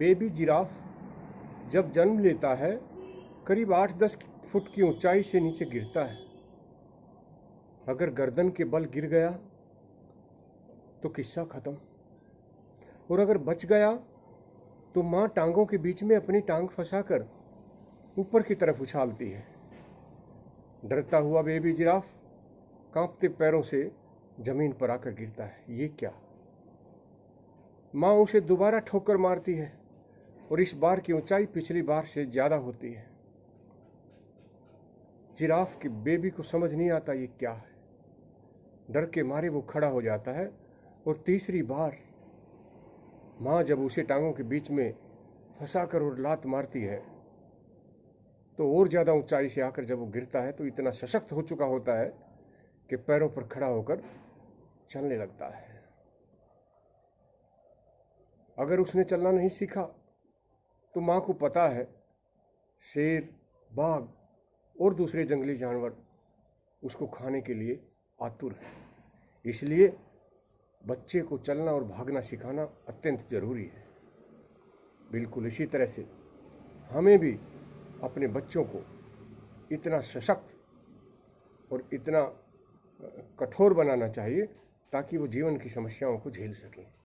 baby giraffe जब जन्म लेता है करीब आठ दस फुट की ऊंचाई से नीचे गिरता है अगर गर्दन के बल गिर गया तो किस्सा ख़त्म और अगर बच गया तो माँ टांगों के बीच में अपनी टांग फंसाकर ऊपर की तरफ उछालती है डरता हुआ बेबी जिराफ कांपते पैरों से जमीन पर आकर गिरता है ये क्या माँ उसे दोबारा ठोकर मारती है और इस बार की ऊंचाई पिछली बार से ज़्यादा होती है जिराफ की बेबी को समझ नहीं आता ये क्या है डर के मारे वो खड़ा हो जाता है और तीसरी बार माँ जब उसे टांगों के बीच में फंसा कर और लात मारती है तो और ज़्यादा ऊंचाई से आकर जब वो गिरता है तो इतना सशक्त हो चुका होता है कि पैरों पर खड़ा होकर चलने लगता है अगर उसने चलना नहीं सीखा तो माँ को पता है शेर बाघ और दूसरे जंगली जानवर उसको खाने के लिए आतुर है इसलिए बच्चे को चलना और भागना सिखाना अत्यंत ज़रूरी है बिल्कुल इसी तरह से हमें भी अपने बच्चों को इतना सशक्त और इतना कठोर बनाना चाहिए ताकि वो जीवन की समस्याओं को झेल सकें